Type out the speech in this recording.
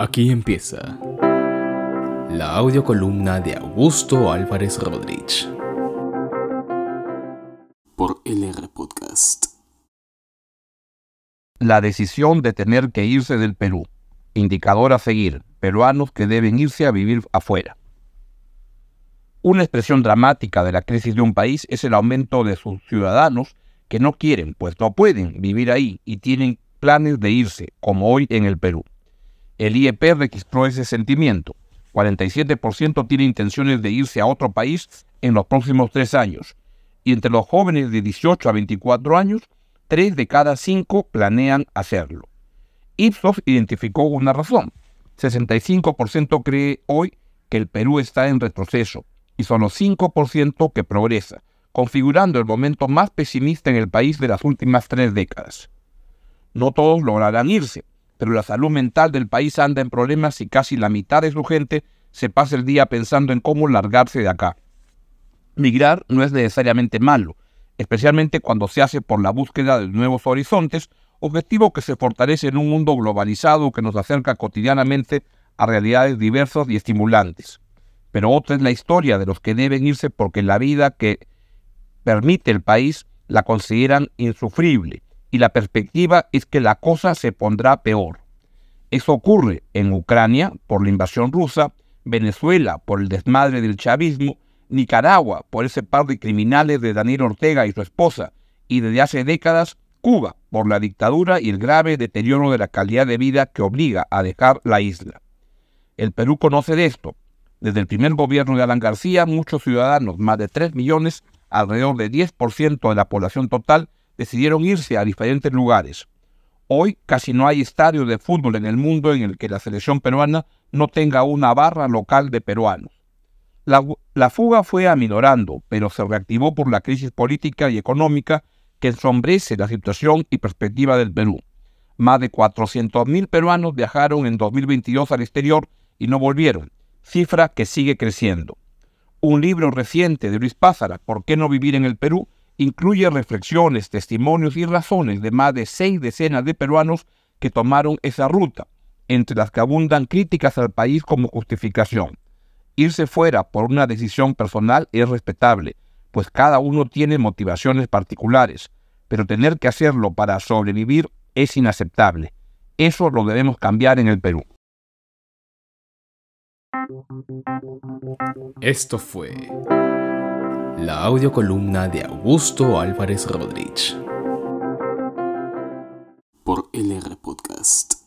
Aquí empieza la columna de Augusto Álvarez Rodríguez por LR Podcast. La decisión de tener que irse del Perú. Indicador a seguir. Peruanos que deben irse a vivir afuera. Una expresión dramática de la crisis de un país es el aumento de sus ciudadanos que no quieren, pues no pueden vivir ahí y tienen planes de irse, como hoy en el Perú. El IEP registró ese sentimiento. 47% tiene intenciones de irse a otro país en los próximos tres años. Y entre los jóvenes de 18 a 24 años, tres de cada cinco planean hacerlo. Ipsos identificó una razón. 65% cree hoy que el Perú está en retroceso y solo 5% que progresa, configurando el momento más pesimista en el país de las últimas tres décadas. No todos lograrán irse, pero la salud mental del país anda en problemas y casi la mitad de su gente se pasa el día pensando en cómo largarse de acá. Migrar no es necesariamente malo, especialmente cuando se hace por la búsqueda de nuevos horizontes, objetivo que se fortalece en un mundo globalizado que nos acerca cotidianamente a realidades diversas y estimulantes. Pero otra es la historia de los que deben irse porque la vida que permite el país la consideran insufrible y la perspectiva es que la cosa se pondrá peor. Eso ocurre en Ucrania por la invasión rusa, Venezuela por el desmadre del chavismo, Nicaragua por ese par de criminales de Daniel Ortega y su esposa, y desde hace décadas Cuba por la dictadura y el grave deterioro de la calidad de vida que obliga a dejar la isla. El Perú conoce de esto. Desde el primer gobierno de Alan García, muchos ciudadanos, más de 3 millones, alrededor de 10% de la población total, decidieron irse a diferentes lugares. Hoy casi no hay estadio de fútbol en el mundo en el que la selección peruana no tenga una barra local de peruanos. La, fuga fue aminorando, pero se reactivó por la crisis política y económica que ensombrece la situación y perspectiva del Perú. Más de 400.000 peruanos viajaron en 2022 al exterior y no volvieron, cifra que sigue creciendo. Un libro reciente de Luis Pázara, ¿Por qué no vivir en el Perú?, incluye reflexiones, testimonios y razones de más de seis decenas de peruanos que tomaron esa ruta, entre las que abundan críticas al país como justificación. Irse fuera por una decisión personal es respetable, pues cada uno tiene motivaciones particulares, pero tener que hacerlo para sobrevivir es inaceptable. Eso lo debemos cambiar en el Perú. Esto fue la audiocolumna de Augusto Álvarez Rodríguez. Por LR Podcast.